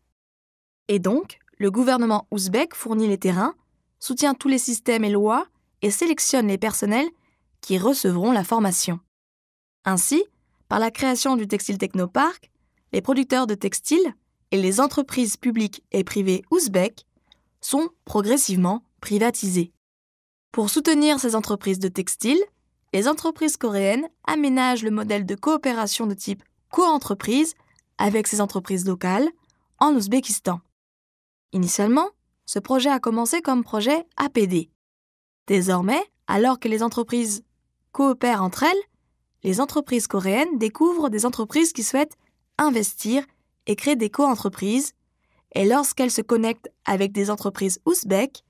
Et donc, le gouvernement ouzbek fournit les terrains, soutient tous les systèmes et lois et sélectionne les personnels qui recevront la formation. Ainsi, par la création du Textile Technopark, les producteurs de textiles et les entreprises publiques et privées ouzbèques sont progressivement privatisés. Pour soutenir ces entreprises de textile, les entreprises coréennes aménagent le modèle de coopération de type co-entreprise avec ces entreprises locales en Ouzbékistan. Initialement, ce projet a commencé comme projet APD. Désormais, alors que les entreprises coopèrent entre elles, les entreprises coréennes découvrent des entreprises qui souhaitent investir et créer des co-entreprises, et lorsqu'elles se connectent avec des entreprises ouzbèques,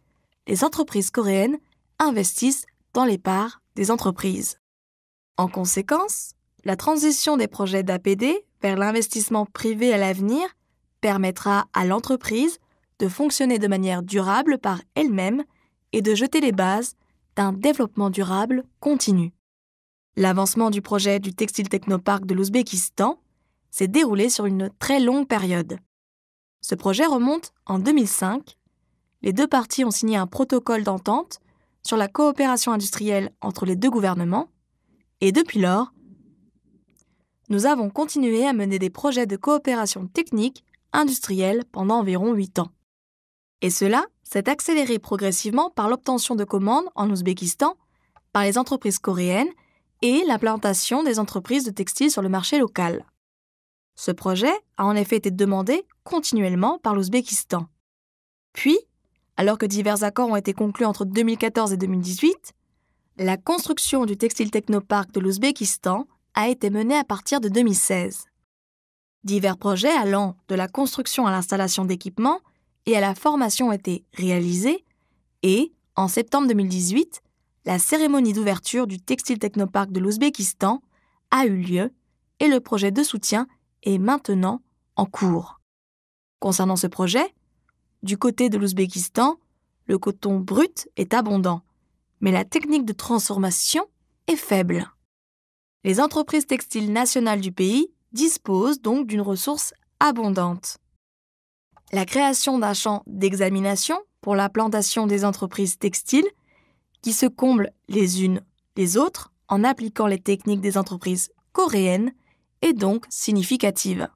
les entreprises coréennes investissent dans les parts des entreprises. En conséquence, la transition des projets d'APD vers l'investissement privé à l'avenir permettra à l'entreprise de fonctionner de manière durable par elle-même et de jeter les bases d'un développement durable continu. L'avancement du projet du textile technopark de l'Ouzbékistan s'est déroulé sur une très longue période. Ce projet remonte en 2005. Les deux parties ont signé un protocole d'entente sur la coopération industrielle entre les deux gouvernements et depuis lors, nous avons continué à mener des projets de coopération technique industrielle pendant environ 8 ans. Et cela s'est accéléré progressivement par l'obtention de commandes en Ouzbékistan par les entreprises coréennes et l'implantation des entreprises de textiles sur le marché local. Ce projet a en effet été demandé continuellement par l'Ouzbékistan. Puis, alors que divers accords ont été conclus entre 2014 et 2018, la construction du textile technopark de l'Ouzbékistan a été menée à partir de 2016. Divers projets allant de la construction à l'installation d'équipements et à la formation ont été réalisés et, en septembre 2018, la cérémonie d'ouverture du Textile Technopark de l'Ouzbékistan a eu lieu et le projet de soutien est maintenant en cours. Concernant ce projet, du côté de l'Ouzbékistan, le coton brut est abondant, mais la technique de transformation est faible. Les entreprises textiles nationales du pays disposent donc d'une ressource abondante. La création d'un champ d'examination pour la plantation des entreprises textiles qui se comblent les unes les autres en appliquant les techniques des entreprises coréennes et donc significative.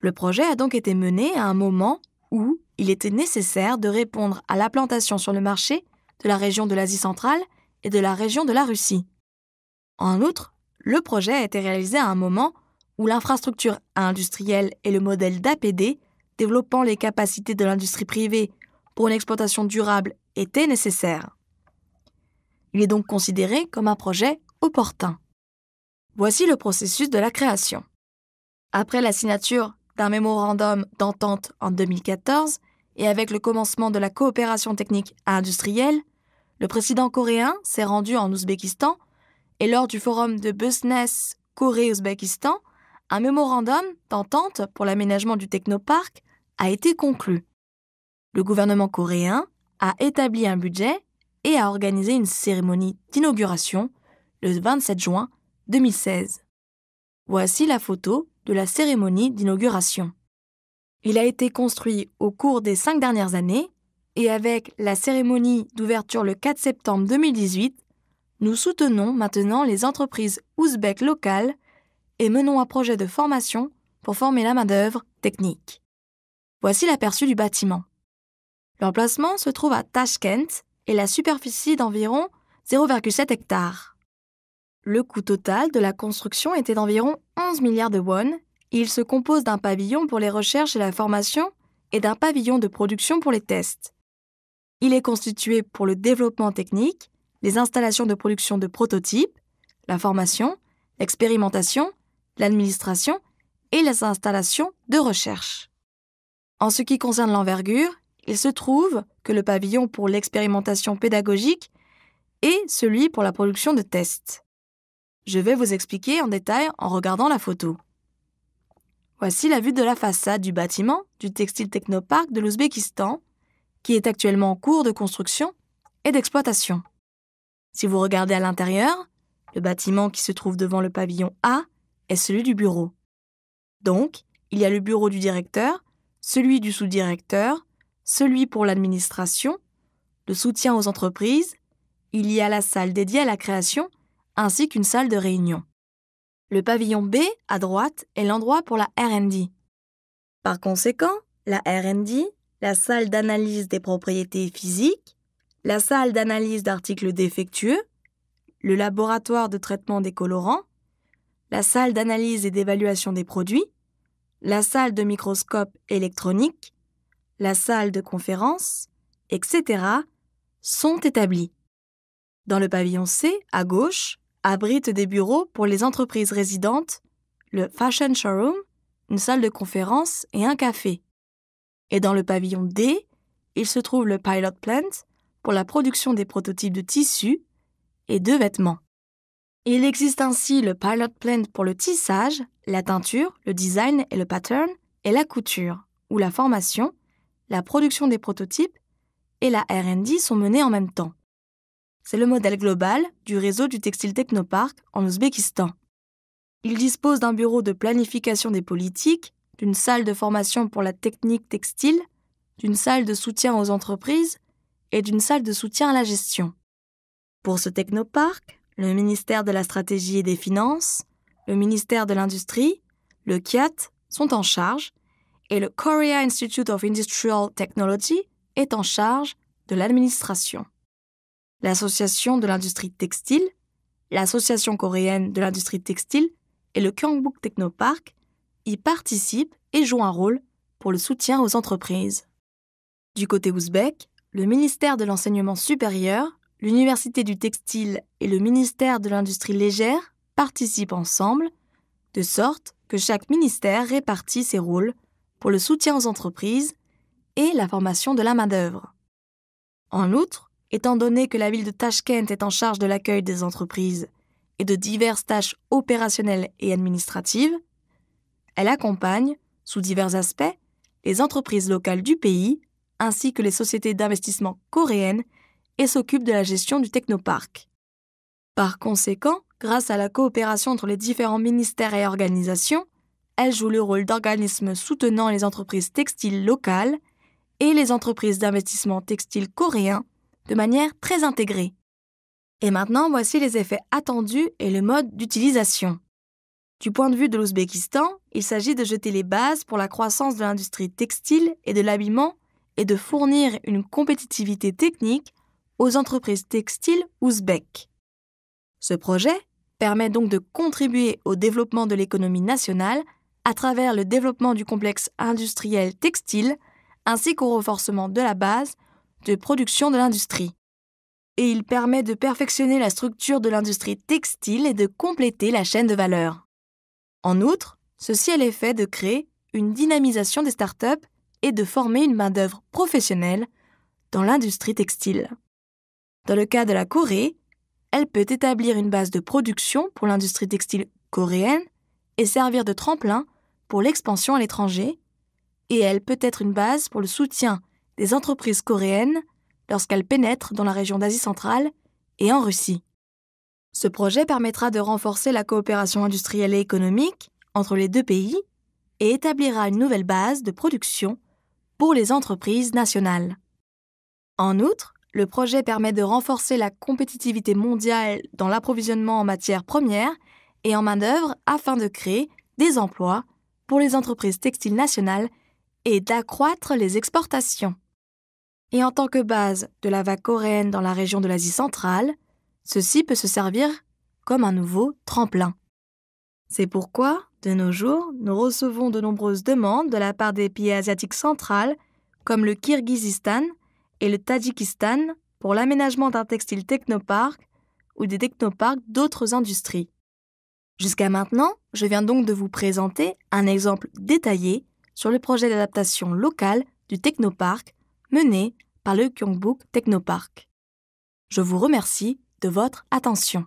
Le projet a donc été mené à un moment où il était nécessaire de répondre à l'implantation sur le marché de la région de l'Asie centrale et de la région de la Russie. En outre, le projet a été réalisé à un moment où l'infrastructure industrielle et le modèle d'APD développant les capacités de l'industrie privée pour une exploitation durable étaient nécessaires. Il est donc considéré comme un projet opportun. Voici le processus de la création. Après la signature d'un mémorandum d'entente en 2014 et avec le commencement de la coopération technique industrielle, le président coréen s'est rendu en Ouzbékistan et lors du forum de Business Corée-Ouzbékistan, un mémorandum d'entente pour l'aménagement du technoparc a été conclu. Le gouvernement coréen a établi un budget et a organisé une cérémonie d'inauguration le 27 juin 2016. Voici la photo de la cérémonie d'inauguration. Il a été construit au cours des cinq dernières années et avec la cérémonie d'ouverture le 4 septembre 2018, nous soutenons maintenant les entreprises ouzbèques locales et menons un projet de formation pour former la main-d'œuvre technique. Voici l'aperçu du bâtiment. L'emplacement se trouve à Tashkent, et la superficie d'environ 0,7 hectares. Le coût total de la construction était d'environ 11 milliards de won il se compose d'un pavillon pour les recherches et la formation et d'un pavillon de production pour les tests. Il est constitué pour le développement technique, les installations de production de prototypes, la formation, l'expérimentation, l'administration et les installations de recherche. En ce qui concerne l'envergure, il se trouve que le pavillon pour l'expérimentation pédagogique est celui pour la production de tests. Je vais vous expliquer en détail en regardant la photo. Voici la vue de la façade du bâtiment du Textile Technopark de l'Ouzbékistan, qui est actuellement en cours de construction et d'exploitation. Si vous regardez à l'intérieur, le bâtiment qui se trouve devant le pavillon A est celui du bureau. Donc, il y a le bureau du directeur, celui du sous-directeur, celui pour l'administration, le soutien aux entreprises, il y a la salle dédiée à la création, ainsi qu'une salle de réunion. Le pavillon B, à droite, est l'endroit pour la RD. Par conséquent, la RD, la salle d'analyse des propriétés physiques, la salle d'analyse d'articles défectueux, le laboratoire de traitement des colorants, la salle d'analyse et d'évaluation des produits, la salle de microscope électronique, la salle de conférence, etc., sont établis. Dans le pavillon C, à gauche, abrite des bureaux pour les entreprises résidentes, le Fashion Showroom, une salle de conférence et un café. Et dans le pavillon D, il se trouve le Pilot Plant pour la production des prototypes de tissus et de vêtements. Il existe ainsi le Pilot Plant pour le tissage, la teinture, le design et le pattern, et la couture, ou la formation, la production des prototypes et la RD sont menées en même temps. C'est le modèle global du réseau du textile Technopark en Ouzbékistan. Il dispose d'un bureau de planification des politiques, d'une salle de formation pour la technique textile, d'une salle de soutien aux entreprises et d'une salle de soutien à la gestion. Pour ce technoparc, le ministère de la Stratégie et des Finances, le ministère de l'Industrie, le KIAT sont en charge et le Korea Institute of Industrial Technology est en charge de l'administration. L'Association de l'industrie textile, l'Association coréenne de l'industrie textile et le Kyungbuk Technopark y participent et jouent un rôle pour le soutien aux entreprises. Du côté ouzbek, le ministère de l'Enseignement supérieur, l'Université du textile et le ministère de l'Industrie légère participent ensemble, de sorte que chaque ministère répartit ses rôles pour le soutien aux entreprises et la formation de la main-d'œuvre. En outre, étant donné que la ville de Tashkent est en charge de l'accueil des entreprises et de diverses tâches opérationnelles et administratives, elle accompagne, sous divers aspects, les entreprises locales du pays ainsi que les sociétés d'investissement coréennes et s'occupe de la gestion du technoparc. Par conséquent, grâce à la coopération entre les différents ministères et organisations, elle joue le rôle d'organisme soutenant les entreprises textiles locales et les entreprises d'investissement textile coréens de manière très intégrée. Et maintenant, voici les effets attendus et le mode d'utilisation. Du point de vue de l'Ouzbékistan, il s'agit de jeter les bases pour la croissance de l'industrie textile et de l'habillement et de fournir une compétitivité technique aux entreprises textiles ouzbèques. Ce projet permet donc de contribuer au développement de l'économie nationale à travers le développement du complexe industriel textile ainsi qu'au renforcement de la base de production de l'industrie. Et il permet de perfectionner la structure de l'industrie textile et de compléter la chaîne de valeur. En outre, ceci a l'effet de créer une dynamisation des startups et de former une main-d'œuvre professionnelle dans l'industrie textile. Dans le cas de la Corée, elle peut établir une base de production pour l'industrie textile coréenne et servir de tremplin pour l'expansion à l'étranger, et elle peut être une base pour le soutien des entreprises coréennes lorsqu'elles pénètrent dans la région d'Asie centrale et en Russie. Ce projet permettra de renforcer la coopération industrielle et économique entre les deux pays et établira une nouvelle base de production pour les entreprises nationales. En outre, le projet permet de renforcer la compétitivité mondiale dans l'approvisionnement en matières premières et en main-d'œuvre afin de créer des emplois pour les entreprises textiles nationales et d'accroître les exportations. Et en tant que base de la vague coréenne dans la région de l'Asie centrale, ceci peut se servir comme un nouveau tremplin. C'est pourquoi, de nos jours, nous recevons de nombreuses demandes de la part des pays asiatiques centrales, comme le Kirghizistan et le Tadjikistan, pour l'aménagement d'un textile technoparc ou des technoparks d'autres industries. Jusqu'à maintenant, je viens donc de vous présenter un exemple détaillé sur le projet d'adaptation locale du Technopark mené par le Kyungbuk Technopark. Je vous remercie de votre attention.